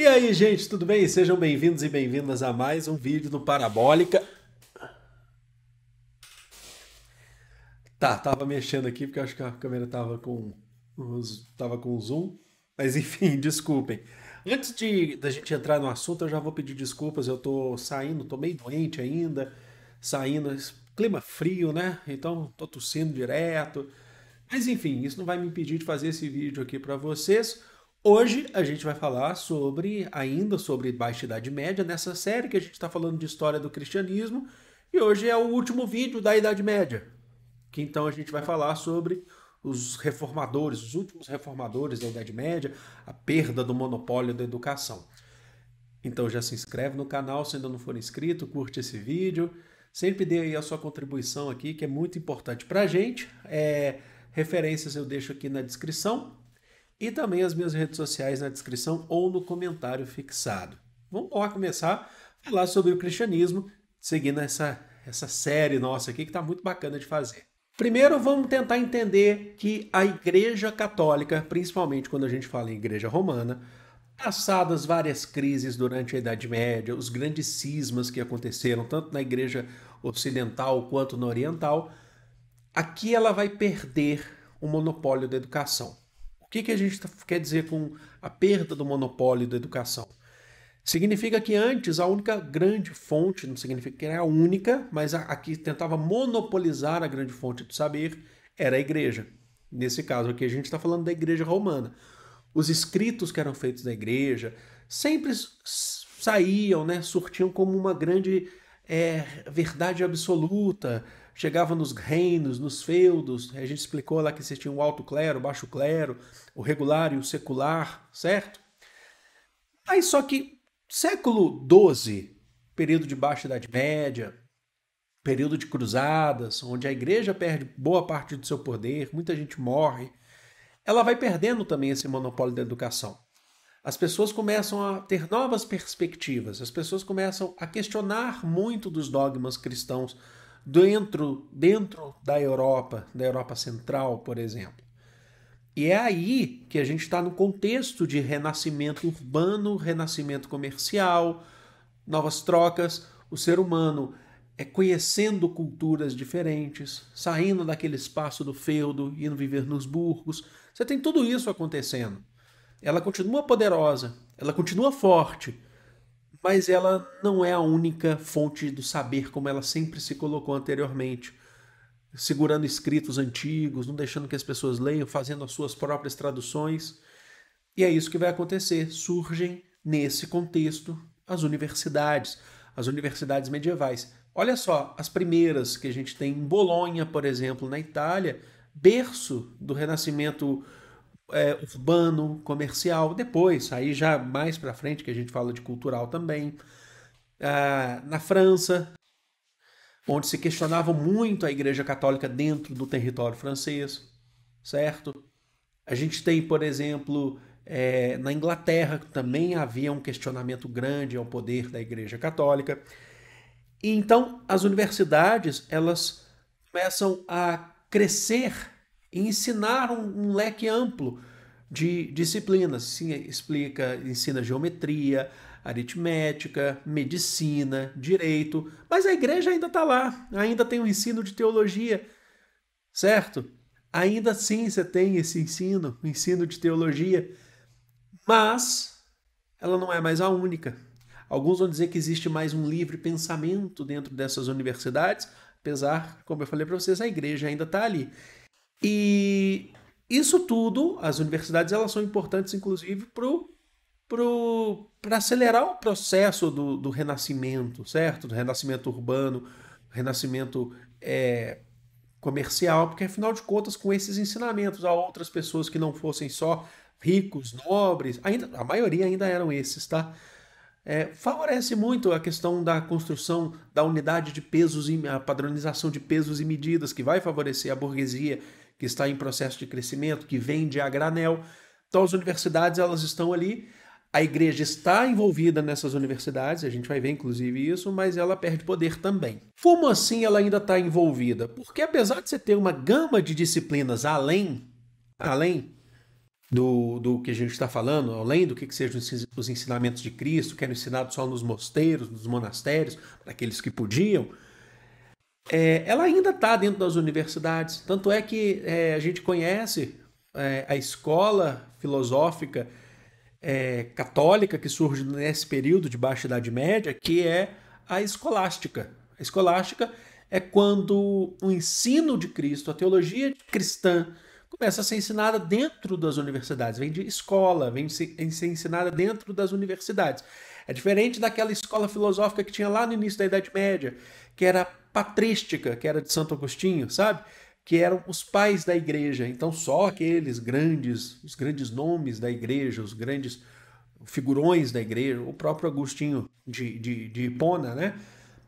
E aí, gente, tudo bem? Sejam bem-vindos e bem-vindas a mais um vídeo do Parabólica. Tá, tava mexendo aqui porque acho que a câmera tava com tava com zoom, mas enfim, desculpem. Antes de da gente entrar no assunto, eu já vou pedir desculpas, eu tô saindo, tô meio doente ainda, saindo, clima frio, né? Então, tô tossindo direto. Mas enfim, isso não vai me impedir de fazer esse vídeo aqui para vocês. Hoje a gente vai falar sobre, ainda sobre Baixa Idade Média, nessa série que a gente está falando de história do cristianismo, e hoje é o último vídeo da Idade Média, que então a gente vai falar sobre os reformadores, os últimos reformadores da Idade Média, a perda do monopólio da educação. Então já se inscreve no canal se ainda não for inscrito, curte esse vídeo, sempre dê aí a sua contribuição aqui, que é muito importante para a gente. É, referências eu deixo aqui na descrição, e também as minhas redes sociais na descrição ou no comentário fixado. Vamos lá começar a falar sobre o cristianismo, seguindo essa, essa série nossa aqui que está muito bacana de fazer. Primeiro, vamos tentar entender que a Igreja Católica, principalmente quando a gente fala em Igreja Romana, passadas várias crises durante a Idade Média, os grandes cismas que aconteceram tanto na Igreja Ocidental quanto na Oriental, aqui ela vai perder o monopólio da educação. O que, que a gente tá, quer dizer com a perda do monopólio da educação? Significa que antes a única grande fonte, não significa que era a única, mas a, a que tentava monopolizar a grande fonte do saber era a igreja. Nesse caso aqui, a gente está falando da igreja romana. Os escritos que eram feitos da igreja sempre saíam, né, surtiam como uma grande é, verdade absoluta, chegava nos reinos, nos feudos, a gente explicou lá que existia o alto clero, o baixo clero, o regular e o secular, certo? Aí só que século XII, período de Baixa Idade Média, período de cruzadas, onde a igreja perde boa parte do seu poder, muita gente morre, ela vai perdendo também esse monopólio da educação. As pessoas começam a ter novas perspectivas, as pessoas começam a questionar muito dos dogmas cristãos dentro, dentro da Europa, da Europa Central, por exemplo. E é aí que a gente está no contexto de renascimento urbano, renascimento comercial, novas trocas, o ser humano é conhecendo culturas diferentes, saindo daquele espaço do feudo, indo viver nos burgos. Você tem tudo isso acontecendo. Ela continua poderosa, ela continua forte, mas ela não é a única fonte do saber como ela sempre se colocou anteriormente, segurando escritos antigos, não deixando que as pessoas leiam, fazendo as suas próprias traduções. E é isso que vai acontecer. Surgem nesse contexto as universidades, as universidades medievais. Olha só, as primeiras que a gente tem em Bolonha, por exemplo, na Itália, berço do renascimento é, urbano, comercial, depois, aí já mais para frente que a gente fala de cultural também, ah, na França, onde se questionava muito a Igreja Católica dentro do território francês, certo? A gente tem, por exemplo, é, na Inglaterra também havia um questionamento grande ao poder da Igreja Católica. E então as universidades elas começam a crescer ensinar um, um leque amplo de disciplinas. Sim, explica, ensina geometria, aritmética, medicina, direito, mas a igreja ainda está lá, ainda tem o um ensino de teologia, certo? Ainda sim, você tem esse ensino, o ensino de teologia, mas ela não é mais a única. Alguns vão dizer que existe mais um livre pensamento dentro dessas universidades, apesar, como eu falei para vocês, a igreja ainda está ali. E isso tudo, as universidades elas são importantes, inclusive, para pro, pro, acelerar o processo do, do, renascimento, certo? Do renascimento urbano, renascimento é, comercial, porque afinal de contas, com esses ensinamentos a outras pessoas que não fossem só ricos, nobres, ainda, a maioria ainda eram esses, tá? É, favorece muito a questão da construção da unidade de pesos e a padronização de pesos e medidas, que vai favorecer a burguesia que está em processo de crescimento, que vende a granel. Então as universidades elas estão ali, a igreja está envolvida nessas universidades, a gente vai ver inclusive isso, mas ela perde poder também. Como assim ela ainda está envolvida? Porque apesar de você ter uma gama de disciplinas além, além do, do que a gente está falando, além do que, que sejam os ensinamentos de Cristo, que eram ensinados só nos mosteiros, nos monastérios, para aqueles que podiam, é, ela ainda está dentro das universidades. Tanto é que é, a gente conhece é, a escola filosófica é, católica que surge nesse período de Baixa Idade Média, que é a escolástica. A escolástica é quando o ensino de Cristo, a teologia cristã, começa a ser ensinada dentro das universidades, vem de escola, vem ser ensinada dentro das universidades. É diferente daquela escola filosófica que tinha lá no início da Idade Média, que era patrística, que era de Santo Agostinho, sabe? Que eram os pais da igreja. Então só aqueles grandes, os grandes nomes da igreja, os grandes figurões da igreja, o próprio Agostinho de, de, de Hipona, né?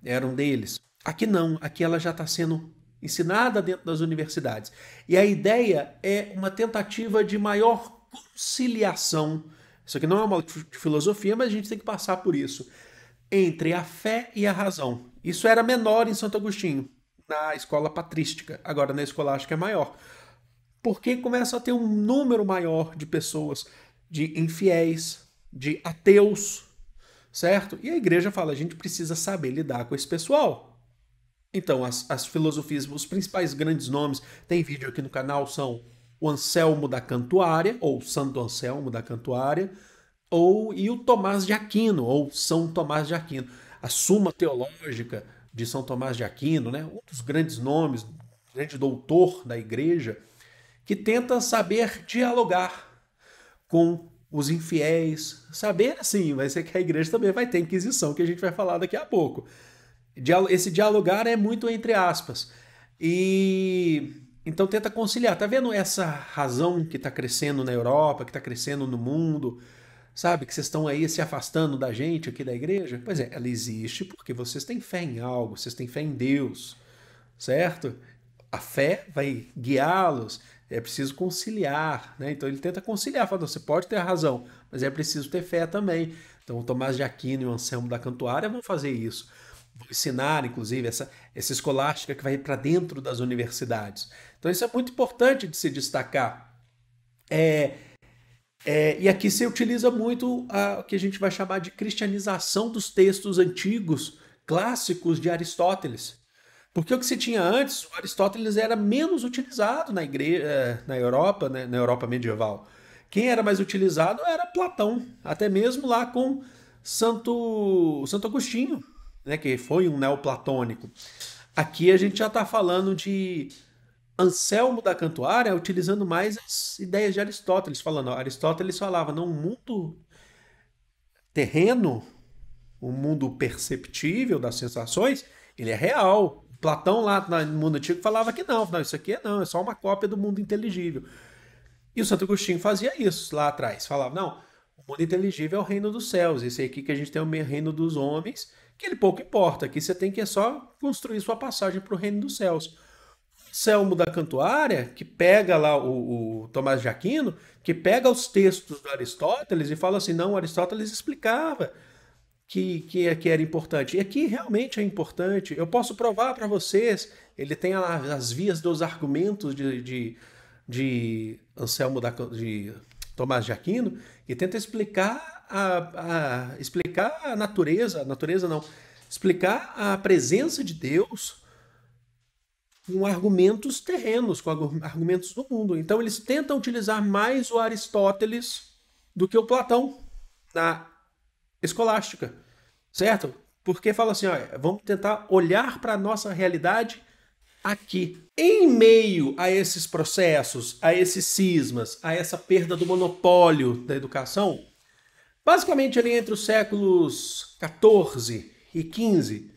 Eram deles. Aqui não, aqui ela já está sendo ensinada dentro das universidades. E a ideia é uma tentativa de maior conciliação. Isso aqui não é uma filosofia, mas a gente tem que passar por isso. Entre a fé e a razão. Isso era menor em Santo Agostinho, na escola patrística. Agora, na escolástica é maior. Porque começa a ter um número maior de pessoas, de infiéis, de ateus, certo? E a igreja fala: a gente precisa saber lidar com esse pessoal. Então, as, as filosofias, os principais grandes nomes, tem vídeo aqui no canal, são o Anselmo da Cantuária, ou Santo Anselmo da Cantuária, ou, e o Tomás de Aquino, ou São Tomás de Aquino. A Suma Teológica de São Tomás de Aquino, né? um dos grandes nomes, grande doutor da igreja, que tenta saber dialogar com os infiéis, saber assim, vai ser é que a igreja também vai ter inquisição, que a gente vai falar daqui a pouco. Esse dialogar é muito entre aspas. E então tenta conciliar. Tá vendo essa razão que está crescendo na Europa, que está crescendo no mundo? Sabe, que vocês estão aí se afastando da gente aqui da igreja? Pois é, ela existe porque vocês têm fé em algo, vocês têm fé em Deus, certo? A fé vai guiá-los, é preciso conciliar, né? Então ele tenta conciliar, falando, você pode ter razão, mas é preciso ter fé também. Então o Tomás de Aquino e o Anselmo da Cantuária vão fazer isso ensinar, inclusive, essa, essa escolástica que vai para dentro das universidades. Então, isso é muito importante de se destacar. É, é, e aqui se utiliza muito a, o que a gente vai chamar de cristianização dos textos antigos, clássicos de Aristóteles. Porque o que se tinha antes, Aristóteles era menos utilizado na, igreja, eh, na Europa, né, na Europa medieval. Quem era mais utilizado era Platão, até mesmo lá com Santo, Santo Agostinho, né, que foi um neoplatônico. Aqui a gente já está falando de Anselmo da Cantuária utilizando mais as ideias de Aristóteles, falando, ó, Aristóteles falava, num mundo terreno, o mundo perceptível das sensações, ele é real. Platão lá no mundo antigo falava que não, não, isso aqui é não, é só uma cópia do mundo inteligível. E o Santo Agostinho fazia isso lá atrás, falava, não, o mundo inteligível é o reino dos céus, esse aqui que a gente tem é o reino dos homens, que ele pouco importa, que você tem que é só construir sua passagem para o reino dos céus. Selmo da Cantuária, que pega lá o, o, Tomás de Aquino, que pega os textos do Aristóteles e fala assim: não, Aristóteles explicava que, que, é, que era importante. E aqui realmente é importante. Eu posso provar para vocês, ele tem as vias dos argumentos de, de, de Anselmo da, de Tomás de Aquino, e tenta explicar a, a explicar a natureza, a natureza não, explicar a presença de Deus com argumentos terrenos, com argumentos do mundo. Então eles tentam utilizar mais o Aristóteles do que o Platão na escolástica, certo? Porque fala assim, vamos tentar olhar para a nossa realidade aqui. Em meio a esses processos, a esses cismas, a essa perda do monopólio da educação, Basicamente, ali entre os séculos 14 e 15,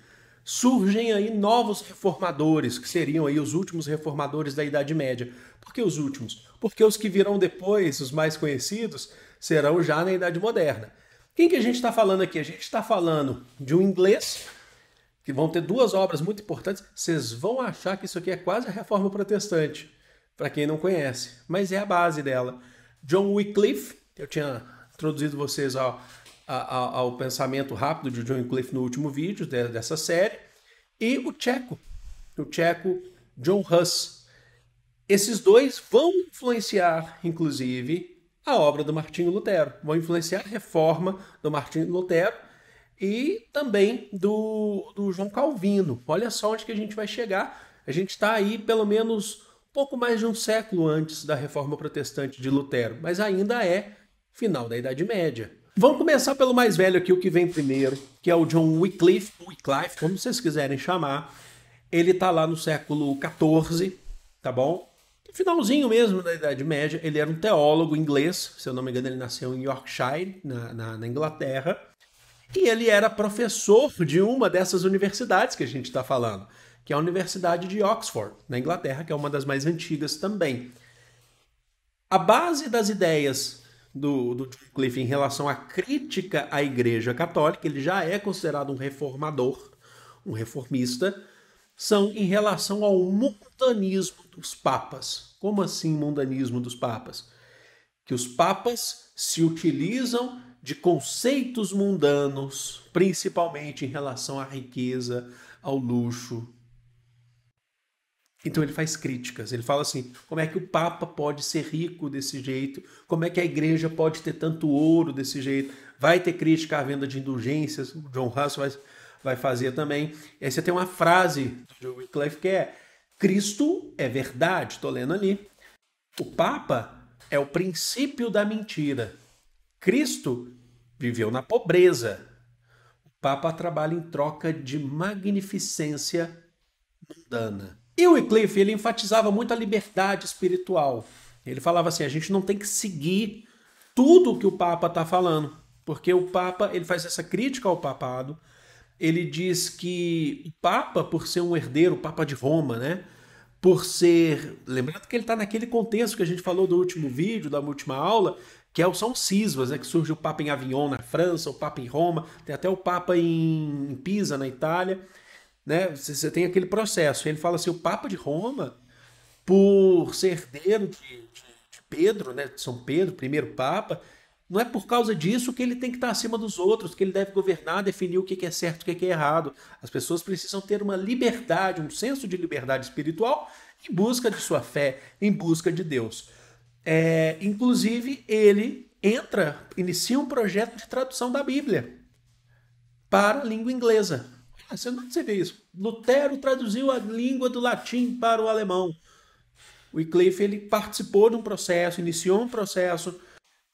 surgem aí novos reformadores, que seriam aí os últimos reformadores da Idade Média. Por que os últimos? Porque os que virão depois, os mais conhecidos, serão já na Idade Moderna. Quem que a gente está falando aqui? A gente está falando de um inglês, que vão ter duas obras muito importantes. Vocês vão achar que isso aqui é quase a Reforma Protestante, para quem não conhece, mas é a base dela. John Wycliffe, eu tinha introduzido vocês ao, ao, ao pensamento rápido de John Cliff no último vídeo de, dessa série, e o tcheco, o tcheco John Huss. Esses dois vão influenciar, inclusive, a obra do Martinho Lutero, vão influenciar a reforma do Martinho Lutero e também do, do João Calvino. Olha só onde que a gente vai chegar. A gente está aí pelo menos pouco mais de um século antes da reforma protestante de Lutero, mas ainda é final da Idade Média. Vamos começar pelo mais velho aqui, o que vem primeiro, que é o John Wycliffe, Wycliffe como vocês quiserem chamar. Ele tá lá no século XIV, tá bom? Finalzinho mesmo da Idade Média. Ele era um teólogo inglês, se eu não me engano, ele nasceu em Yorkshire, na, na, na Inglaterra. E ele era professor de uma dessas universidades que a gente está falando, que é a Universidade de Oxford, na Inglaterra, que é uma das mais antigas também. A base das ideias do, do John Cliff em relação à crítica à Igreja Católica, ele já é considerado um reformador, um reformista, são em relação ao mundanismo dos papas. Como assim mundanismo dos papas? Que os papas se utilizam de conceitos mundanos, principalmente em relação à riqueza, ao luxo, então ele faz críticas, ele fala assim: como é que o Papa pode ser rico desse jeito? Como é que a igreja pode ter tanto ouro desse jeito? Vai ter crítica à venda de indulgências, o John Russell vai, vai fazer também. E aí você tem uma frase do Wycliffe que é: Cristo é verdade, estou lendo ali. O Papa é o princípio da mentira. Cristo viveu na pobreza. O Papa trabalha em troca de magnificência mundana. E o Wycliffe, ele enfatizava muito a liberdade espiritual. Ele falava assim, a gente não tem que seguir tudo o que o Papa está falando, porque o Papa, ele faz essa crítica ao papado, ele diz que o Papa, por ser um herdeiro, o Papa de Roma, né? Por ser. Lembrando que ele está naquele contexto que a gente falou do último vídeo, da última aula, que é, são Cisvas, né? Que surge o Papa em Avignon, na França, o Papa em Roma, tem até o Papa em Pisa, na Itália né? Você, você tem aquele processo. Ele fala assim: o Papa de Roma, por ser herdeiro de, de, de Pedro, né? São Pedro, primeiro Papa, não é por causa disso que ele tem que estar acima dos outros, que ele deve governar, definir o que é certo e o que é errado. As pessoas precisam ter uma liberdade, um senso de liberdade espiritual em busca de sua fé, em busca de Deus. É, inclusive, ele entra, inicia um projeto de tradução da Bíblia para a língua inglesa. Ah, você não vê isso. Lutero traduziu a língua do latim para o alemão. O Wycliffe ele participou de um processo, iniciou um processo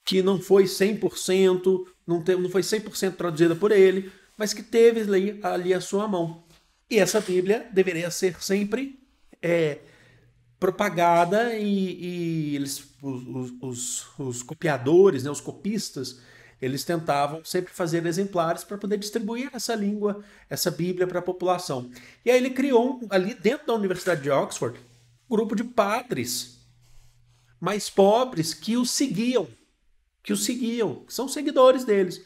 que não foi 100%, não, teve, não foi 100% traduzida por ele, mas que teve ali, ali, a sua mão. E essa Bíblia deveria ser sempre é, propagada e, e eles, os, os, os copiadores, né, os copistas, eles tentavam sempre fazer exemplares para poder distribuir essa língua, essa Bíblia para a população. E aí ele criou, ali dentro da Universidade de Oxford, um grupo de padres mais pobres que o seguiam, que o seguiam, que são seguidores deles.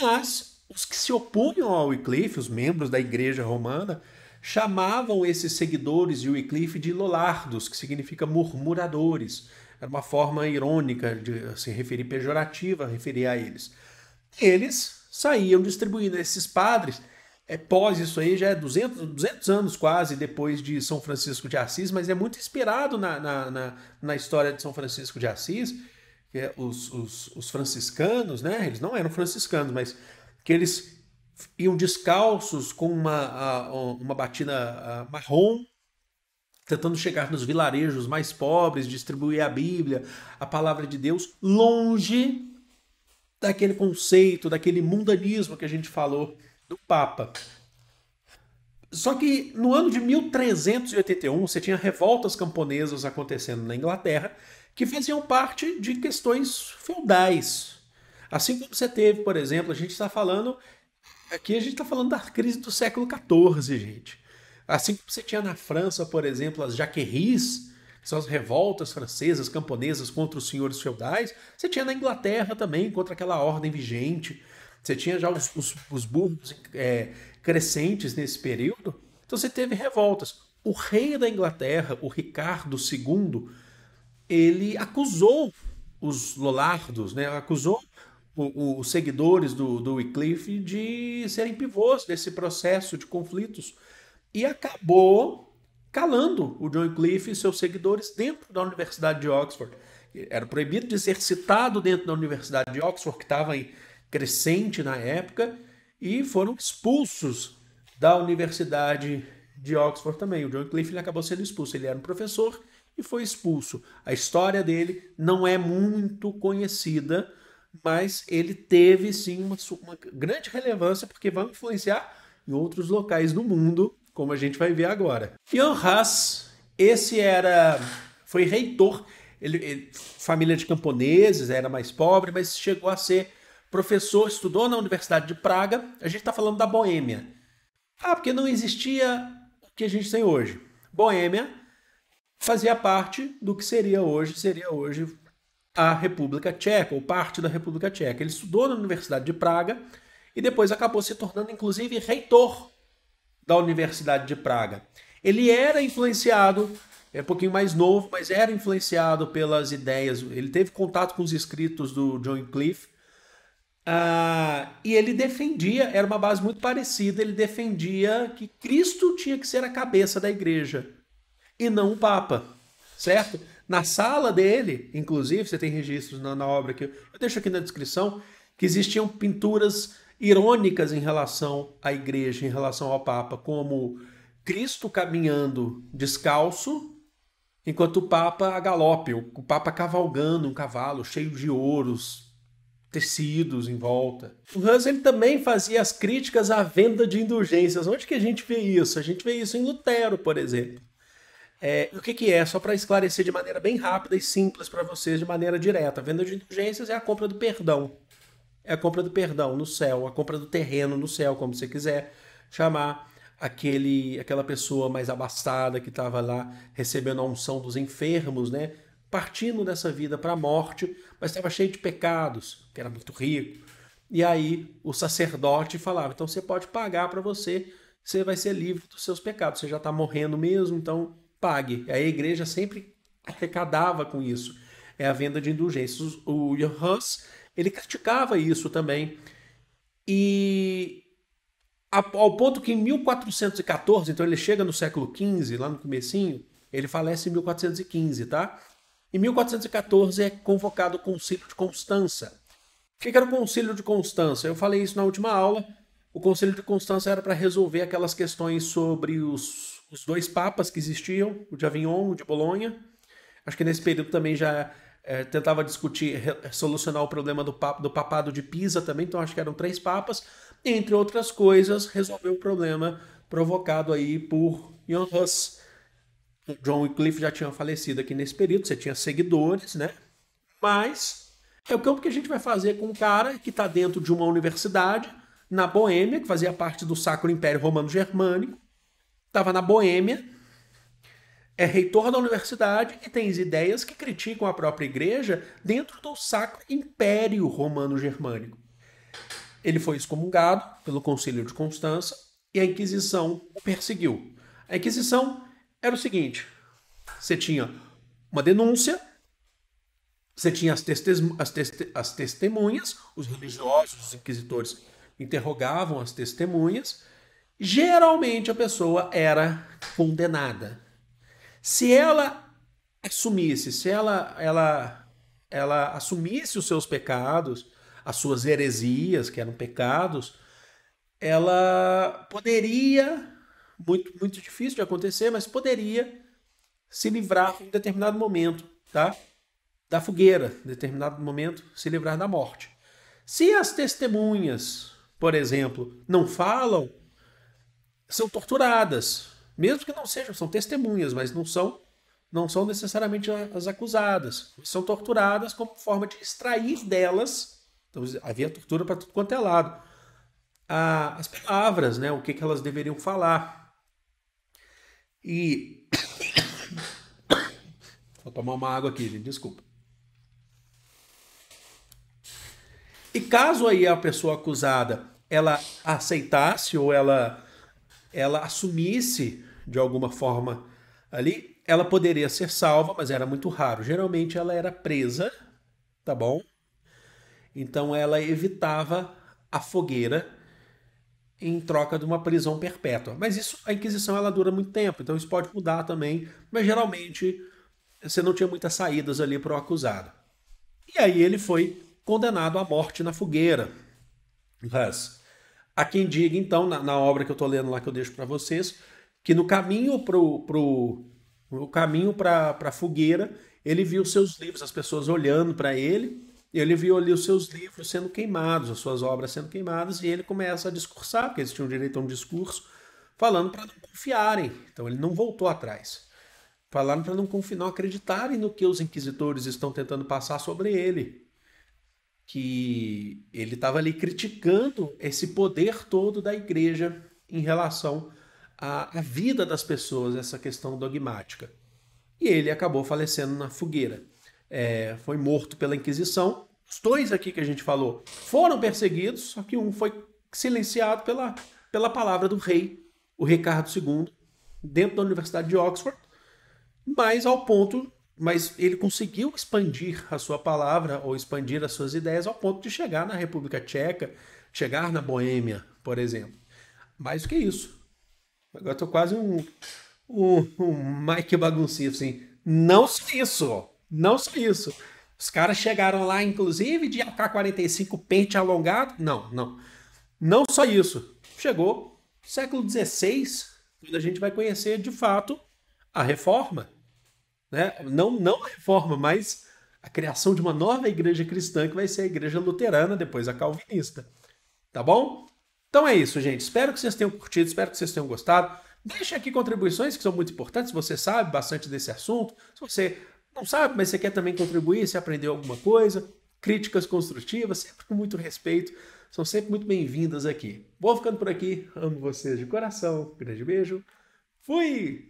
Mas os que se opunham ao Wycliffe, os membros da Igreja Romana, chamavam esses seguidores de Wycliffe de Lolardos, que significa murmuradores. Era uma forma irônica de se assim, referir pejorativa, referir a eles. Eles saíam distribuindo esses padres. É pós isso aí, já é 200, 200 anos quase depois de São Francisco de Assis, mas é muito inspirado na, na, na, na história de São Francisco de Assis, que é os, os, os franciscanos, né? Eles não eram franciscanos, mas que eles iam descalços com uma, uma batina marrom tentando chegar nos vilarejos mais pobres, distribuir a Bíblia, a palavra de Deus, longe daquele conceito, daquele mundanismo que a gente falou do Papa. Só que no ano de 1381 você tinha revoltas camponesas acontecendo na Inglaterra que faziam parte de questões feudais. Assim como você teve, por exemplo, a gente está falando. Aqui a gente está falando da crise do século XIV, gente. Assim como você tinha na França, por exemplo, as jaquerries, que são as revoltas francesas, camponesas contra os senhores feudais, você tinha na Inglaterra também, contra aquela ordem vigente. Você tinha já os, os, os burros é, crescentes nesse período. Então você teve revoltas. O rei da Inglaterra, o Ricardo II, ele acusou os Lollardos, né? acusou os seguidores do, do Wycliffe de serem pivôs desse processo de conflitos e acabou calando o John Cliff e seus seguidores dentro da Universidade de Oxford. Era proibido de ser citado dentro da Universidade de Oxford, que estava em crescente na época, e foram expulsos da Universidade de Oxford também. O John Cliff acabou sendo expulso. Ele era um professor e foi expulso. A história dele não é muito conhecida, mas ele teve sim uma, uma grande relevância porque vai influenciar em outros locais do mundo como a gente vai ver agora. Jan Haas, esse era, foi reitor, ele, ele, família de camponeses, era mais pobre, mas chegou a ser professor, estudou na Universidade de Praga. A gente está falando da Boêmia. Ah, porque não existia o que a gente tem hoje. Boêmia fazia parte do que seria hoje, seria hoje a República Tcheca, ou parte da República Tcheca. Ele estudou na Universidade de Praga e depois acabou se tornando, inclusive, reitor da Universidade de Praga. Ele era influenciado, é um pouquinho mais novo, mas era influenciado pelas ideias. Ele teve contato com os escritos do John Cliff uh, e ele defendia, era uma base muito parecida, ele defendia que Cristo tinha que ser a cabeça da igreja e não o Papa, certo? Na sala dele, inclusive, você tem registros na, na obra que eu, eu deixo aqui na descrição, que existiam pinturas irônicas em relação à igreja, em relação ao Papa, como Cristo caminhando descalço, enquanto o Papa a galope, o Papa cavalgando um cavalo cheio de ouros, tecidos em volta. O Hans ele também fazia as críticas à venda de indulgências. Onde que a gente vê isso? A gente vê isso em Lutero, por exemplo. É, o que, que é? Só para esclarecer de maneira bem rápida e simples para vocês, de maneira direta. A venda de indulgências é a compra do perdão é a compra do perdão no céu, a compra do terreno no céu, como você quiser chamar. Aquele, aquela pessoa mais abastada que estava lá recebendo a unção dos enfermos, né? partindo dessa vida para a morte, mas estava cheio de pecados, que era muito rico. E aí o sacerdote falava: então você pode pagar para você, você vai ser livre dos seus pecados, você já está morrendo mesmo, então pague. Aí a igreja sempre arrecadava com isso. É a venda de indulgências. O Johannes ele criticava isso também. E ao ponto que em 1414, então ele chega no século XV, lá no comecinho, ele falece em 1415, tá? Em 1414 é convocado o Concílio de Constança. O que era o Concílio de Constança? Eu falei isso na última aula. O Concílio de Constança era para resolver aquelas questões sobre os, os dois papas que existiam, o de Avignon e o de Bolonha. Acho que nesse período também já é, tentava discutir, solucionar o problema do, pap do papado de Pisa também, então acho que eram três papas, entre outras coisas, resolveu o problema provocado aí por John Hus. John Wycliffe já tinha falecido aqui nesse período, você tinha seguidores, né? Mas é o campo que a gente vai fazer com um cara que está dentro de uma universidade na Boêmia, que fazia parte do Sacro Império Romano Germânico, estava na Boêmia, é reitor da universidade e tem ideias que criticam a própria igreja dentro do sacro império romano-germânico. Ele foi excomungado pelo Concílio de Constança e a Inquisição o perseguiu. A Inquisição era o seguinte: você tinha uma denúncia, você tinha as, as, as testemunhas, os religiosos, os inquisitores interrogavam as testemunhas. Geralmente a pessoa era condenada se ela assumisse, se ela, ela, ela assumisse os seus pecados, as suas heresias, que eram pecados, ela poderia, muito, muito difícil de acontecer, mas poderia se livrar em determinado momento, tá? Da fogueira, em determinado momento, se livrar da morte. Se as testemunhas, por exemplo, não falam, são torturadas, mesmo que não sejam, são testemunhas, mas não são não são necessariamente as acusadas. São torturadas como forma de extrair delas. Então, havia tortura para tudo quanto é lado. as palavras, né? O que, que elas deveriam falar. E. Vou tomar uma água aqui, gente, desculpa. E caso aí a pessoa acusada ela aceitasse ou ela, ela assumisse de alguma forma ali, ela poderia ser salva, mas era muito raro. Geralmente ela era presa, tá bom? Então ela evitava a fogueira em troca de uma prisão perpétua. Mas isso, a Inquisição ela dura muito tempo, então isso pode mudar também. Mas geralmente você não tinha muitas saídas ali para o acusado. E aí ele foi condenado à morte na fogueira. Mas, a quem diga, então, na, na obra que eu estou lendo lá que eu deixo para vocês, que no caminho pro, pro no caminho para a fogueira, ele viu seus livros, as pessoas olhando para ele, ele viu ali os seus livros sendo queimados, as suas obras sendo queimadas, e ele começa a discursar, porque eles tinham direito a um discurso, falando para não confiarem. Então ele não voltou atrás. Falaram para não confiar, não acreditarem no que os inquisidores estão tentando passar sobre ele. Que ele estava ali criticando esse poder todo da igreja em relação a, a vida das pessoas essa questão dogmática. E ele acabou falecendo na fogueira. É, foi morto pela Inquisição. Os dois aqui que a gente falou foram perseguidos, só que um foi silenciado pela, pela palavra do rei, o Ricardo II, dentro da Universidade de Oxford, mas ao ponto, mas ele conseguiu expandir a sua palavra ou expandir as suas ideias ao ponto de chegar na República Tcheca, chegar na Boêmia, por exemplo. Mais do que isso, Agora eu tô quase um, um, um Mike baguncinho, assim. Não só isso, não só isso. Os caras chegaram lá, inclusive, de AK-45, pente alongado. Não, não. Não só isso. Chegou século XVI, quando a gente vai conhecer, de fato, a reforma. Né? Não, não a reforma, mas a criação de uma nova igreja cristã, que vai ser a igreja luterana, depois a calvinista. Tá bom? Então é isso, gente. Espero que vocês tenham curtido, espero que vocês tenham gostado. Deixem aqui contribuições que são muito importantes. Se você sabe bastante desse assunto, se você não sabe, mas você quer também contribuir, se aprendeu alguma coisa, críticas construtivas, sempre com muito respeito, são sempre muito bem-vindas aqui. Vou ficando por aqui. Amo vocês de coração. Grande beijo. Fui!